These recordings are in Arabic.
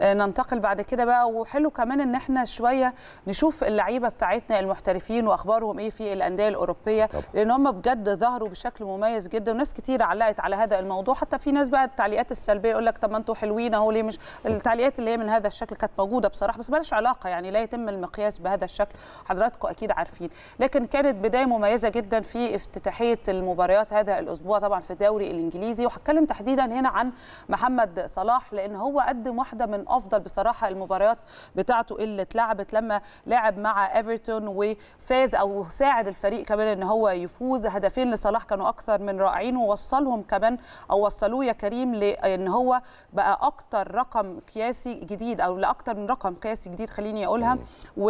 آه، ننتقل بعد كده بقى وحلو كمان ان احنا شويه نشوف اللعيبه بتاعتنا المحترفين واخبارهم ايه في الانديه الاوروبيه طبعا. لان هم بجد ظهروا بشكل مميز جدا وناس كتير علقت على هذا الموضوع حتى في ناس بقى التعليقات السلبيه يقول لك طب ما انتوا حلوين اهو ليه مش التعليقات اللي هي من هذا الشكل كانت موجوده بصراحه بس مالهاش علاقه يعني لا يتم المقياس بهذا الشكل حضراتكم اكيد عارفين لكن كانت بدايه مميزه جدا في افتتاحيه المباريات هذا الاسبوع طبعا في الدوري الانجليزي وهتكلم تحديدا هنا عن محمد صلاح لان هو قدم واحده من افضل بصراحه المباريات بتاعته اللي اتلعبت لما لعب مع ايفرتون وفاز او ساعد الفريق كمان ان هو يفوز هدفين لصلاح كانوا اكثر من رائعين ووصلهم كمان او وصلوه يا كريم لان هو بقى اكثر رقم قياسي جديد او لاكثر من رقم قياسي جديد خليني اقولها و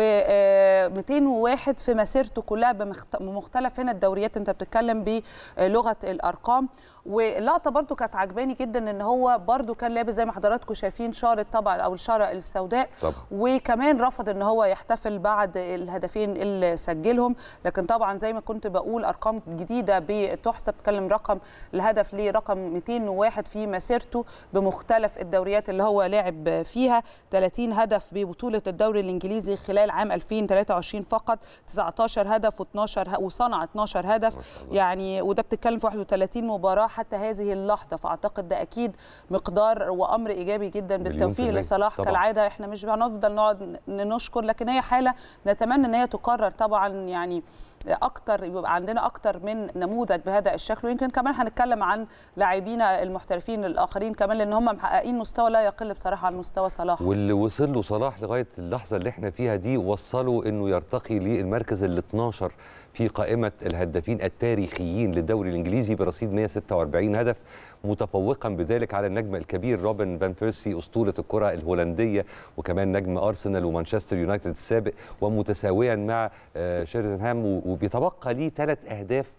201 آه، في مسيرته كلها بمختلف هنا الدوريات انت بتتكلم بلغه الارقام واللقطه برده كانت عجباني جدا ان هو برده كان لابس زي ما حضراتكم شايفين شاره طبعا او الشاره السوداء طبعا. وكمان رفض ان هو يحتفل بعد الهدفين اللي سجلهم لكن طبعا زي ما كنت بقول ارقام جديده بتحسب تكلم رقم الهدف ليه رقم 201 في مسيرته بمختلف الدوريات اللي هو لعب فيها 30 هدف ببطوله الدوري الانجليزي خلال عام 2023 فقط 19 هدف و12 وصنع 12 هدف يعني وده بتتكلم في 31 مباراه حتى هذه اللحظه فاعتقد ده اكيد مقدار وامر ايجابي جدا بالتوفيق لصلاح طبعا. كالعاده احنا مش بنفضل نقعد نشكر لكن هي حاله نتمنى ان هي تكرر طبعا يعني اكتر يبقى عندنا اكتر من نموذج بهذا الشكل ويمكن كمان هنتكلم عن لاعبينا المحترفين الاخرين كمان لان هم محققين مستوى لا يقل بصراحه عن مستوى صلاح واللي وصل له صلاح لغايه اللحظه اللي احنا فيها دي وصله انه يرتقي للمركز ال 12 في قائمه الهدافين التاريخيين للدوري الانجليزي برصيد 126 49 هدف متفوقا بذلك على النجم الكبير روبن فان بيرسي اسطوره الكره الهولنديه وكمان نجم ارسنال ومانشستر يونايتد السابق ومتساويا مع آه، شيرنهام وبيتبقى ليه ثلاث اهداف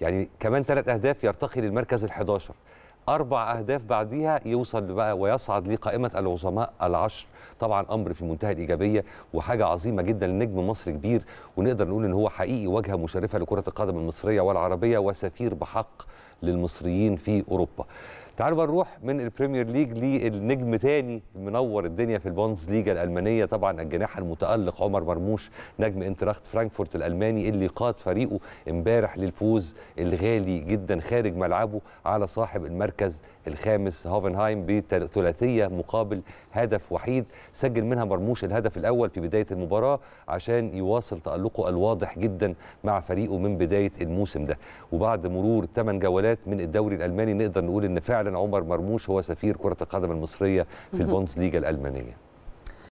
يعني كمان ثلاث اهداف يرتقي للمركز ال 11 أربع أهداف بعديها يوصل بقى ويصعد لقائمة العظماء العشر طبعا أمر في منتهى الإيجابية وحاجة عظيمة جدا لنجم مصري كبير ونقدر نقول إن هو حقيقي واجهة مشرفة لكرة القدم المصرية والعربية وسفير بحق للمصريين في أوروبا تعالوا بقى نروح من البريمير ليج للنجم تاني منور الدنيا في البوندز ليجا الالمانيه طبعا الجناح المتالق عمر مرموش نجم انتراخت فرانكفورت الالماني اللي قاد فريقه امبارح للفوز الغالي جدا خارج ملعبه على صاحب المركز الخامس هوفنهايم بثلاثيه مقابل هدف وحيد سجل منها مرموش الهدف الاول في بدايه المباراه عشان يواصل تالقه الواضح جدا مع فريقه من بدايه الموسم ده وبعد مرور 8 جولات من الدوري الالماني نقدر نقول ان فعلا عمر مرموش هو سفير كرة القدم المصرية في البوندسليغا الألمانية